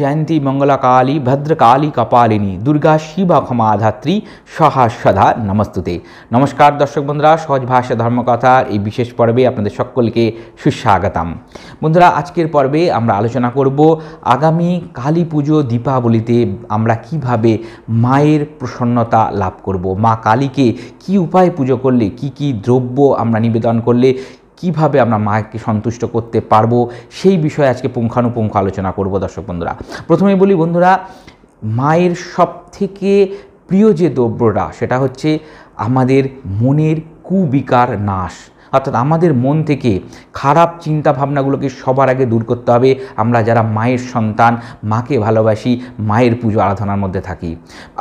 জয়ন্তী মঙ্গলা মঙ্গলাকালী ভদ্রকালী কপালিনী দুর্গা শিবা ক্ষমাধাত্রী সহা সদা নমস্তুতে নমস্কার দর্শক বন্ধুরা সহজ ভাষা ধর্মকথার এই বিশেষ পর্বে আপনাদের সকলকে সুস্বাগতম বন্ধুরা আজকের পর্বে আমরা আলোচনা করব আগামী কালী পুজো দীপাবলিতে আমরা কিভাবে মায়ের প্রসন্নতা লাভ করব মা কালীকে কি উপায় পুজো করলে কি কি দ্রব্য আমরা নিবেদন করলে কিভাবে আমরা মাকে সন্তুষ্ট করতে পারবো সেই বিষয়ে আজকে পুঙ্খানুপুঙ্খ আলোচনা করব দর্শক বন্ধুরা প্রথমে বলি বন্ধুরা মায়ের সব থেকে প্রিয় যে দ্রব্যটা সেটা হচ্ছে আমাদের মনের কুবিকার নাশ অর্থাৎ আমাদের মন থেকে খারাপ চিন্তা ভাবনাগুলোকে সবার আগে দূর করতে হবে আমরা যারা মায়ের সন্তান মাকে ভালোবাসি মায়ের পুজো আরাধনার মধ্যে থাকি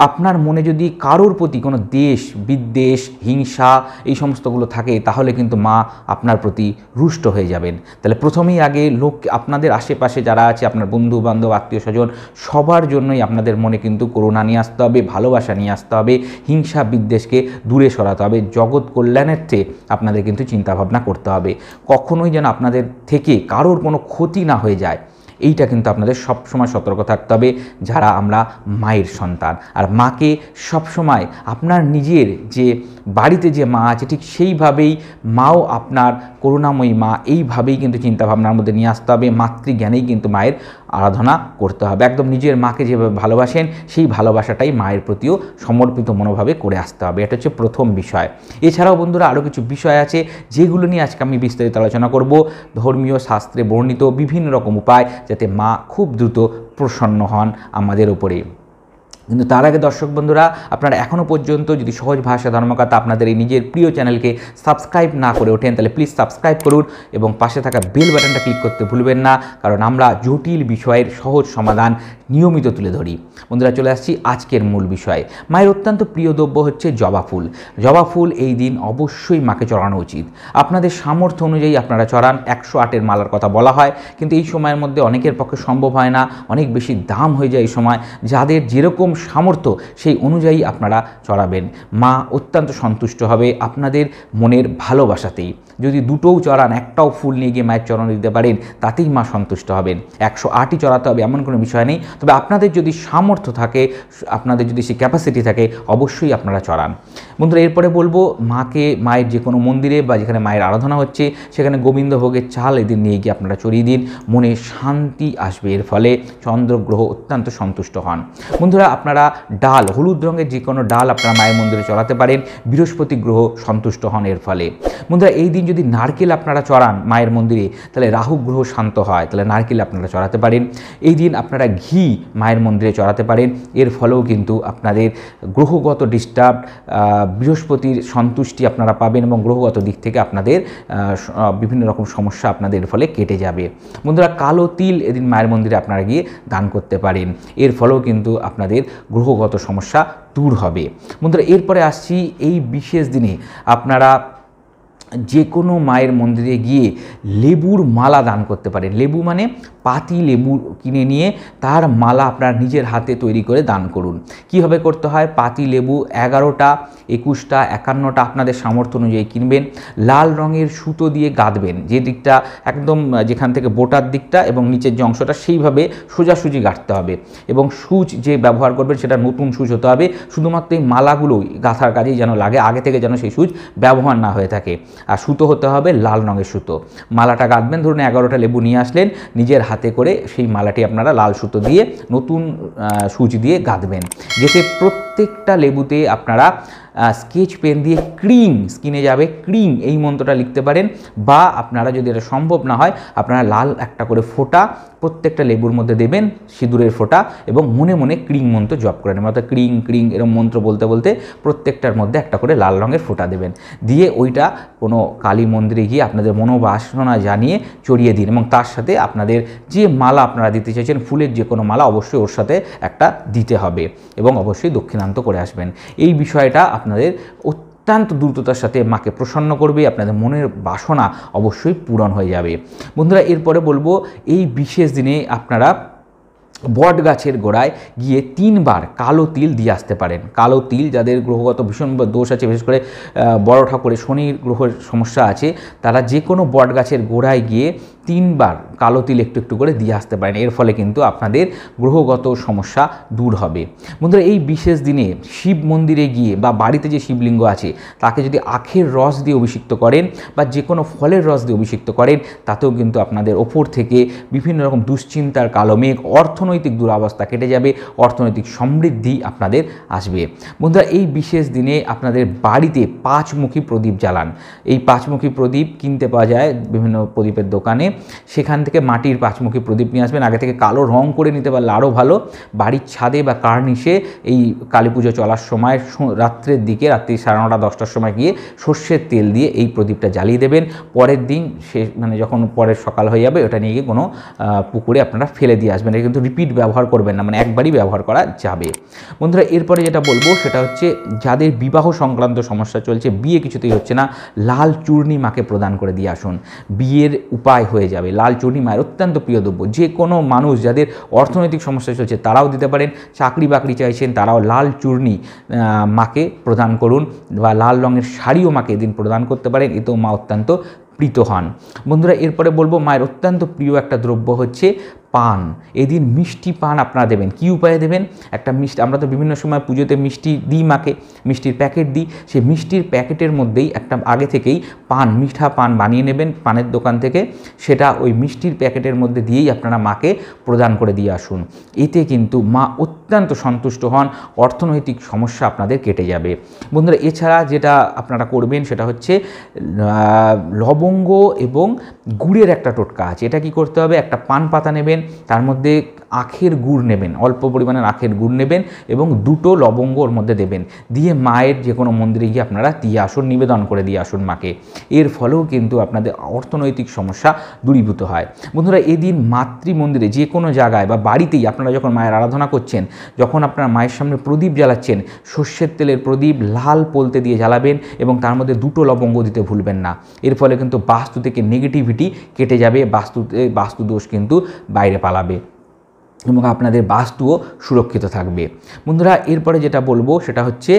আপনার মনে যদি কারোর প্রতি কোনো দেশ বিদ্বেষ হিংসা এই সমস্তগুলো থাকে তাহলে কিন্তু মা আপনার প্রতি রুষ্ট হয়ে যাবেন তাহলে প্রথমেই আগে লোক আপনাদের আশেপাশে যারা আছে আপনার বন্ধু বান্ধব আত্মীয় স্বজন সবার জন্যই আপনাদের মনে কিন্তু করুণা নিয়ে আসতে হবে ভালোবাসা নিয়ে আসতে হবে হিংসা বিদ্বেষকে দূরে সরাতে হবে জগৎ কল্যাণের চেয়ে আপনাদের কিন্তু চিন্তাভাবনা করতে হবে কখনোই যেন আপনাদের থেকে কারোর কোনো ক্ষতি না হয়ে যায় এইটা কিন্তু আপনাদের সবসময় সতর্ক থাকতে হবে যারা আমরা মায়ের সন্তান আর মাকে সবসময় আপনার নিজের যে বাড়িতে যে মা আছে ঠিক সেইভাবেই মাও আপনার করুণাময়ী মা এইভাবেই কিন্তু চিন্তাভাবনার মধ্যে নিয়ে আসতে হবে মাতৃজ্ঞানেই কিন্তু মায়ের আরাধনা করতে হবে একদম নিজের মাকে যেভাবে ভালোবাসেন সেই ভালোবাসাটাই মায়ের প্রতিও সমর্পিত মনোভাবে করে আসতে হবে এটা হচ্ছে প্রথম বিষয় এছাড়াও বন্ধুরা আরও কিছু বিষয় আছে যেগুলো নিয়ে আজকে আমি বিস্তারিত আলোচনা করব ধর্মীয় শাস্ত্রে বর্ণিত বিভিন্ন রকম উপায় যাতে মা খুব দ্রুত প্রসন্ন হন আমাদের ওপরে কিন্তু তার আগে দর্শক বন্ধুরা আপনারা এখনও পর্যন্ত যদি সহজ ভাষা ধর্মকাতা আপনাদের এই নিজের প্রিয় চ্যানেলকে সাবস্ক্রাইব না করে ওঠেন তাহলে প্লিজ সাবস্ক্রাইব করুন এবং পাশে থাকা বেল বাটনটা ক্লিক করতে ভুলবেন না কারণ আমরা জটিল বিষয়ের সহজ সমাধান নিয়মিত তুলে ধরি বন্ধুরা চলে আসছি আজকের মূল বিষয়ে মায়ের অত্যন্ত প্রিয় দ্রব্য হচ্ছে জবা ফুল জবা ফুল এই দিন অবশ্যই মাকে চড়ানো উচিত আপনাদের সামর্থ্য অনুযায়ী আপনারা চড়ান একশো আটের মালার কথা বলা হয় কিন্তু এই সময়ের মধ্যে অনেকের পক্ষে সম্ভব হয় না অনেক বেশি দাম হয়ে যায় এই সময় যাদের যেরকম সামর্থ্য সেই অনুযায়ী আপনারা চড়াবেন মা অত্যন্ত সন্তুষ্ট হবে আপনাদের মনের ভালোবাসাতেই যদি দুটোও চড়ান একটাও ফুল নিয়ে গিয়ে মায়ের চড়ানো দিতে পারেন তাতেই মা সন্তুষ্ট হবেন একশো আটই চড়াতে হবে এমন কোনো বিষয় নেই তবে আপনাদের যদি সামর্থ্য থাকে আপনাদের যদি সেই ক্যাপাসিটি থাকে অবশ্যই আপনারা চড়ান বন্ধুরা এরপরে বলবো মাকে মায়ের যে কোনো মন্দিরে বা যেখানে মায়ের আরাধনা হচ্ছে সেখানে গোবিন্দভোগের চাল এদের নিয়ে গিয়ে আপনারা চড়িয়ে দিন মনে শান্তি আসবে এর ফলে চন্দ্রগ্রহ অত্যন্ত সন্তুষ্ট হন বন্ধুরা আপনারা ডাল হলুদ রঙের যে কোনো ডাল আপনারা মায়ের মন্দিরে চড়াতে পারেন বৃহস্পতি গ্রহ সন্তুষ্ট হন এর ফলে বন্ধুরা এই দিন যদি নারকেল আপনারা চড়ান মায়ের মন্দিরে তাহলে রাহু গ্রহ শান্ত হয় তাহলে নারকেল আপনারা চড়াতে পারেন এই দিন আপনারা ঘি ঘি মায়ের মন্দিরে চড়াতে পারেন এর ফলেও কিন্তু আপনাদের গ্রহগত ডিস্টার্ব বৃহস্পতির সন্তুষ্টি আপনারা পাবেন এবং গ্রহগত দিক থেকে আপনাদের বিভিন্ন রকম সমস্যা আপনাদের ফলে কেটে যাবে বন্ধুরা কালো তিল এদিন মায়ের মন্দিরে আপনারা গিয়ে দান করতে পারেন এর ফলেও কিন্তু আপনাদের গ্রহগত সমস্যা দূর হবে বন্ধুরা এরপরে আসছি এই বিশেষ দিনে আপনারা যে কোনো মায়ের মন্দিরে গিয়ে লেবুর মালা দান করতে পারেন লেবু মানে পাতি লেবু কিনে নিয়ে তার মালা আপনার নিজের হাতে তৈরি করে দান করুন কিভাবে করতে হয় পাতি লেবু এগারোটা একুশটা একান্নটা আপনাদের সামর্থ্য অনুযায়ী কিনবেন লাল রঙের সুতো দিয়ে গাঁথবেন যে দিকটা একদম যেখান থেকে বোটার দিকটা এবং নিচের যে অংশটা সেইভাবে সোজাসুজি গাঁথতে হবে এবং সূচ যে ব্যবহার করবেন সেটা নতুন সূচ হতে হবে শুধুমাত্র এই মালাগুলোই গাঁথার কাজেই যেন লাগে আগে থেকে যেন সেই সূচ ব্যবহার না হয়ে থাকে আর সুতো হতে হবে লাল রঙের সুতো মালাটা গাঁথবেন ধরুন এগারোটা লেবু নিয়ে আসলেন নিজের হাতে করে সেই মালাটি আপনারা লাল সুতো দিয়ে নতুন সুচ দিয়ে গাঁথবেন যেতে প্রত্যেক প্রত্যেকটা লেবুতে আপনারা স্কেচ পেন দিয়ে ক্রিং স্কিনে যাবে ক্রিং এই মন্ত্রটা লিখতে পারেন বা আপনারা যদি এটা সম্ভব না হয় আপনারা লাল একটা করে ফোঁটা প্রত্যেকটা লেবুর মধ্যে দেবেন সিঁদুরের ফোঁটা এবং মনে মনে ক্রিং মন্ত্র জপ করে নেবেন অর্থাৎ ক্রিং ক্রিং এরম মন্ত্র বলতে বলতে প্রত্যেকটার মধ্যে একটা করে লাল রঙের ফোঁটা দেবেন দিয়ে ওইটা কোনো কালী মন্দিরে গিয়ে আপনাদের মনোবাসনা জানিয়ে চড়িয়ে দিন এবং তার সাথে আপনাদের যে মালা আপনারা দিতে চাইছেন ফুলের যে কোনো মালা অবশ্যই ওর সাথে একটা দিতে হবে এবং অবশ্যই দক্ষিণা সিদ্ধান্ত করে আসবেন এই বিষয়টা আপনাদের অত্যন্ত দ্রুততার সাথে মাকে প্রসন্ন করবে আপনাদের মনের বাসনা অবশ্যই পূরণ হয়ে যাবে বন্ধুরা এরপরে বলবো এই বিশেষ দিনে আপনারা বট গাছের গোড়ায় গিয়ে তিনবার কালো তিল দিয়ে আসতে পারেন কালো তিল যাদের গ্রহগত ভীষণ দোষ আছে বিশেষ করে বড় ঠাকুরের শনির গ্রহের সমস্যা আছে তারা যে কোনো বট গাছের গোড়ায় গিয়ে তিনবার কালো তিল একটু একটু করে দিয়ে আসতে পারেন এর ফলে কিন্তু আপনাদের গ্রহগত সমস্যা দূর হবে বন্ধুরা এই বিশেষ দিনে শিব মন্দিরে গিয়ে বা বাড়িতে যে শিবলিঙ্গ আছে তাকে যদি আখের রস দিয়ে অভিষিক্ত করেন বা যে কোনো ফলের রস দিয়ে অভিষিক্ত করেন তাতেও কিন্তু আপনাদের ওপর থেকে বিভিন্ন রকম দুশ্চিন্তার কালো মেঘ অর্থনৈতিক দুরাবস্থা কেটে যাবে অর্থনৈতিক সমৃদ্ধি আপনাদের আসবে বন্ধুরা এই বিশেষ দিনে আপনাদের বাড়িতে পাঁচমুখী প্রদীপ জ্বালান এই পাঁচমুখী প্রদীপ কিনতে পাওয়া যায় বিভিন্ন প্রদীপের দোকানে সেখান থেকে মাটির পাঁচমুখী প্রদীপ নিয়ে আসবেন আগে থেকে কালো রং করে নিতে পারলে আরও ভালো বাড়ির ছাদে বা কার্নিশে এই কালী পুজো চলার সময় রাত্রের দিকে রাত্রি সাড়ে নটা দশটার সময় গিয়ে সর্ষের তেল দিয়ে এই প্রদীপটা জ্বালিয়ে দেবেন পরের দিন সে মানে যখন পরের সকাল হয়ে যাবে ওটা নিয়ে গিয়ে কোনো পুকুরে আপনারা ফেলে দিয়ে আসবেন এটা কিন্তু রিপিট ব্যবহার করবেন না মানে একবারই ব্যবহার করা যাবে বন্ধুরা এরপরে যেটা বলবো সেটা হচ্ছে যাদের বিবাহ সংক্রান্ত সমস্যা চলছে বিয়ে কিছুতেই হচ্ছে না লাল চূর্ণি মাকে প্রদান করে দিয়ে আসুন বিয়ের উপায় হয়ে হয়ে যাবে লাল চটি মায়ের অত্যন্ত প্রিয় দ্রব্য যে কোনো মানুষ যাদের অর্থনৈতিক সমস্যা চলছে তারাও দিতে পারেন চাকরি বাকরি চাইছেন তারাও লাল চূর্ণি মাকে প্রদান করুন বা লাল রঙের শাড়িও মাকে এদিন প্রদান করতে পারেন এতেও মা অত্যন্ত প্রীত হন বন্ধুরা এরপরে বলবো মায়ের অত্যন্ত প্রিয় একটা দ্রব্য হচ্ছে পান এদিন মিষ্টি পান আপনারা দেবেন কী উপায়ে দেবেন একটা মিষ্টি আমরা তো বিভিন্ন সময় পুজোতে মিষ্টি দিই মাকে মিষ্টির প্যাকেট দিই সেই মিষ্টির প্যাকেটের মধ্যেই একটা আগে থেকেই পান মিঠা পান বানিয়ে নেবেন পানের দোকান থেকে সেটা ওই মিষ্টির প্যাকেটের মধ্যে দিয়েই আপনারা মাকে প্রদান করে দিয়ে আসুন এতে কিন্তু মা অত্যন্ত সন্তুষ্ট হন অর্থনৈতিক সমস্যা আপনাদের কেটে যাবে বন্ধুরা এছাড়া যেটা আপনারা করবেন সেটা হচ্ছে লবঙ্গ এবং গুড়ের একটা টোটকা আছে এটা কি করতে হবে একটা পান পাতা নেবেন তার মধ্যে আখের গুড় নেবেন অল্প পরিমাণের আখের গুড় নেবেন এবং দুটো লবঙ্গ ওর মধ্যে দেবেন দিয়ে মায়ের যে কোনো মন্দিরে গিয়ে আপনারা দিয়ে আসুন নিবেদন করে দিয়ে আসুন মাকে এর ফলেও কিন্তু আপনাদের অর্থনৈতিক সমস্যা দূরীভূত হয় বন্ধুরা এদিন মাতৃ মন্দিরে যে কোনো জায়গায় বা বাড়িতেই আপনারা যখন মায়ের আরাধনা করছেন যখন আপনারা মায়ের সামনে প্রদীপ জ্বালাচ্ছেন সর্ষের তেলের প্রদীপ লাল পোলতে দিয়ে জ্বালাবেন এবং তার মধ্যে দুটো লবঙ্গ দিতে ভুলবেন না এর ফলে কিন্তু বাস্তু থেকে নেগেটিভিটি কেটে যাবে বাস্তুতে বাস্তুদোষ কিন্তু বাইরে পালাবে এবং আপনাদের বাস্তুও সুরক্ষিত থাকবে বন্ধুরা এরপরে যেটা বলবো সেটা হচ্ছে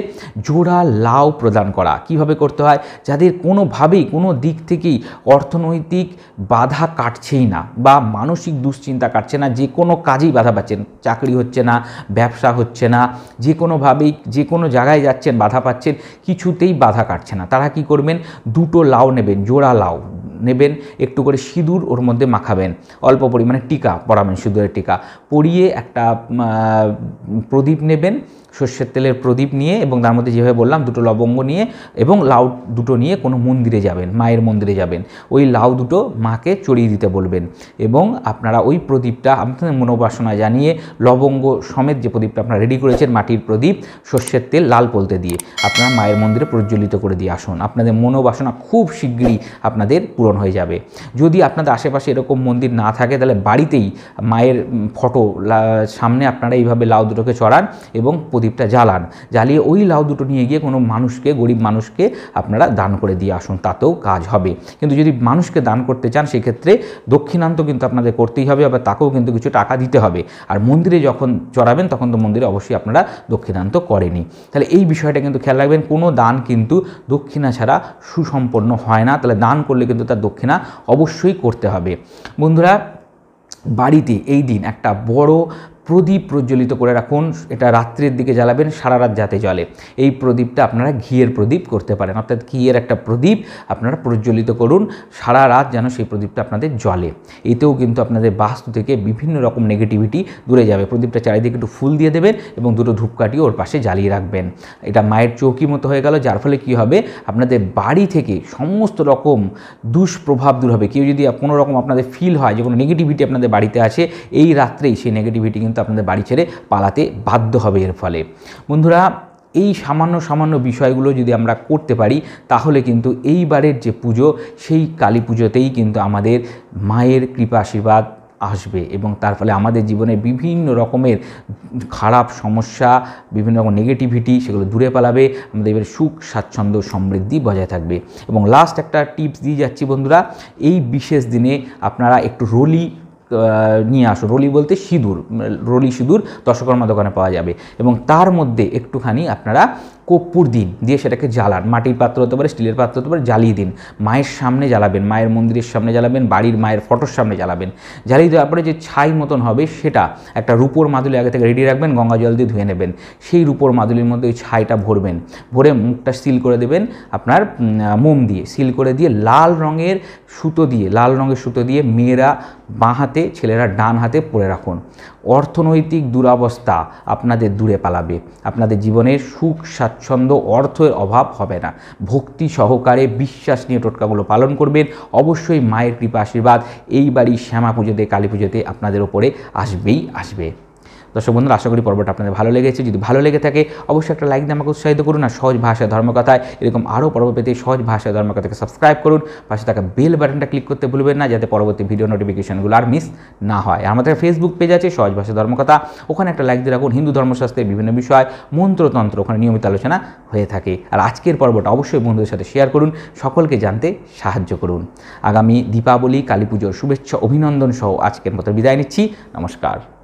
জোড়া লাউ প্রদান করা কিভাবে করতে হয় যাদের কোনোভাবেই কোনো দিক থেকেই অর্থনৈতিক বাধা কাটছেই না বা মানসিক দুশ্চিন্তা কাটছে না যে কোনো কাজেই বাধা পাচ্ছেন চাকরি হচ্ছে না ব্যবসা হচ্ছে না যে কোনোভাবেই যে কোনো জায়গায় যাচ্ছেন বাধা পাচ্ছেন কিছুতেই বাধা কাটছে না তারা কি করবেন দুটো লাউ নেবেন জোড়া লাউ নেবেন একটু করে সিঁদুর ওর মধ্যে মাখাবেন অল্প পরিমাণে টিকা পরাবেন সিঁদুরের টিকা পরিয়ে একটা প্রদীপ নেবেন সর্ষের তেলের প্রদীপ নিয়ে এবং তার মধ্যে যেভাবে বললাম দুটো লবঙ্গ নিয়ে এবং লাউ দুটো নিয়ে কোনো মন্দিরে যাবেন মায়ের মন্দিরে যাবেন ওই লাউ দুটো মাকে চড়িয়ে দিতে বলবেন এবং আপনারা ওই প্রদীপটা আপনাদের মনোবাসনা জানিয়ে লবঙ্গ সমেত যে প্রদীপটা আপনারা রেডি করেছেন মাটির প্রদীপ সর্ষের তেল লাল পলতে দিয়ে আপনারা মায়ের মন্দিরে প্রজ্বলিত করে দিয়ে আসুন আপনাদের মনোবাসনা খুব শীঘ্রই আপনাদের পূরণ হয়ে যাবে যদি আপনাদের আশেপাশে এরকম মন্দির না থাকে তাহলে বাড়িতেই মায়ের ফটো সামনে আপনারা এইভাবে লাউ দুটোকে চড়ান এবং প্রদীপটা জ্বালান জ্বালিয়ে ওই লাউ দুটো নিয়ে গিয়ে কোনো মানুষকে গরিব মানুষকে আপনারা দান করে দিয়ে আসুন তাতেও কাজ হবে কিন্তু যদি মানুষকে দান করতে চান সেক্ষেত্রে দক্ষিণান্ত কিন্তু আপনাদের করতেই হবে আবার তাকেও কিন্তু কিছু টাকা দিতে হবে আর মন্দিরে যখন চড়াবেন তখন তো মন্দিরে অবশ্যই আপনারা দক্ষিণান্ত করেনি তাহলে এই বিষয়টা কিন্তু খেয়াল রাখবেন কোনো দান কিন্তু দক্ষিণা ছাড়া সুসম্পন্ন হয় না তাহলে দান করলে কিন্তু তার দক্ষিণা অবশ্যই করতে হবে বন্ধুরা বাড়িতে এই দিন একটা বড় প্রদীপ প্রজ্বলিত করে রাখুন এটা রাত্রের দিকে জ্বালাবেন সারা রাত যাতে জ্বলে এই প্রদীপটা আপনারা ঘিয়ের প্রদীপ করতে পারেন অর্থাৎ ঘিয়ের একটা প্রদীপ আপনারা প্রজ্বলিত করুন সারা রাত যেন সেই প্রদীপটা আপনাদের জ্বলে এতেও কিন্তু আপনাদের বাস্তু থেকে বিভিন্ন রকম নেগেটিভিটি দূরে যাবে প্রদীপটা চারিদিকে একটু ফুল দিয়ে দেবেন এবং দুটো ধূপকাঠি ওর পাশে জ্বালিয়ে রাখবেন এটা মায়ের চৌকি মতো হয়ে গেল যার ফলে কি হবে আপনাদের বাড়ি থেকে সমস্ত রকম দুষ্প্রভাব দূর হবে কেউ যদি কোনো রকম আপনাদের ফিল হয় যে কোনো নেগেটিভিটি আপনাদের বাড়িতে আছে এই রাত্রেই সেই নেগেটিভিটি কিন্তু কিন্তু আপনাদের বাড়ি ছেড়ে পালাতে বাধ্য হবে এর ফলে বন্ধুরা এই সামান্য সামান্য বিষয়গুলো যদি আমরা করতে পারি তাহলে কিন্তু এইবারের যে পুজো সেই কালী পুজোতেই কিন্তু আমাদের মায়ের কৃপা আশীর্বাদ আসবে এবং তার ফলে আমাদের জীবনে বিভিন্ন রকমের খারাপ সমস্যা বিভিন্ন রকম নেগেটিভিটি সেগুলো দূরে পালাবে আমাদের এবার সুখ স্বাচ্ছন্দ্য সমৃদ্ধি বজায় থাকবে এবং লাস্ট একটা টিপস দিয়ে যাচ্ছি বন্ধুরা এই বিশেষ দিনে আপনারা একটু রোলি নিয়ে আসো রলি বলতে সিঁদুর রলি সিঁদুর দশকর্মা দোকানে পাওয়া যাবে এবং তার মধ্যে একটুখানি আপনারা কর্পূর দিন দিয়ে সেটাকে জ্বালান মাটির পাত্র হতে পারে স্টিলের পাত্র হতে পারে জ্বালিয়ে দিন মায়ের সামনে জ্বালাবেন মায়ের মন্দিরের সামনে জ্বালাবেন বাড়ির মায়ের ফটোর সামনে জ্বালাবেন জ্বালিয়ে দেওয়ার পরে যে ছাই মতন হবে সেটা একটা রূপোর মাদুলি আগে থেকে রেডি রাখবেন গঙ্গা জল দিয়ে ধুয়ে নেবেন সেই রূপোর মাদুলির মধ্যে ওই ছাইটা ভরবেন ভরে মুখটা সিল করে দেবেন আপনার মোম দিয়ে সিল করে দিয়ে লাল রঙের সুতো দিয়ে লাল রঙের সুতো দিয়ে মেয়েরা বাঁ হাতে ছেলেরা ডান হাতে পরে রাখুন অর্থনৈতিক দুরাবস্থা আপনাদের দূরে পালাবে আপনাদের জীবনের সুখ স্বাচ্ছন্দ্য অর্থের অভাব হবে না ভক্তি সহকারে বিশ্বাস নিয়ে টোটকাগুলো পালন করবেন অবশ্যই মায়ের কৃপা আশীর্বাদ এই বাড়ি শ্যামা পুজোতে কালী পুজোতে আপনাদের ওপরে আসবেই আসবে দর্শক বন্ধুরা আশা করি পর্বটা আপনাদের ভালো লেগেছে যদি ভালো লেগে থাকে অবশ্যই একটা লাইক দিয়ে আমাকে উৎসাহিত করুন আর সহজ ভাষায় ধর্মকথায় এরকম আরও পর্ব পেতে সহজ ভাষায় ধর্মকথাকে সাবস্ক্রাইব করুন পাশে থাকা বেল বাটনটা ক্লিক করতে ভুলবেন না যাতে পরবর্তী ভিডিও নোটিফিকেশনগুলো আর মিস না হয় আমাদের ফেসবুক পেজ আছে সহজ ভাষা ধর্মকথা ওখানে একটা লাইক দিয়ে রাখুন হিন্দু ধর্মশাস্ত্রের বিভিন্ন বিষয় মন্ত্রতন্ত্র ওখানে নিয়মিত আলোচনা হয়ে থাকে আর আজকের পর্বটা অবশ্যই বন্ধুদের সাথে শেয়ার করুন সকলকে জানতে সাহায্য করুন আগামী দীপাবলি কালী পুজোর শুভেচ্ছা অভিনন্দন সহ আজকের মতো বিদায় নিচ্ছি নমস্কার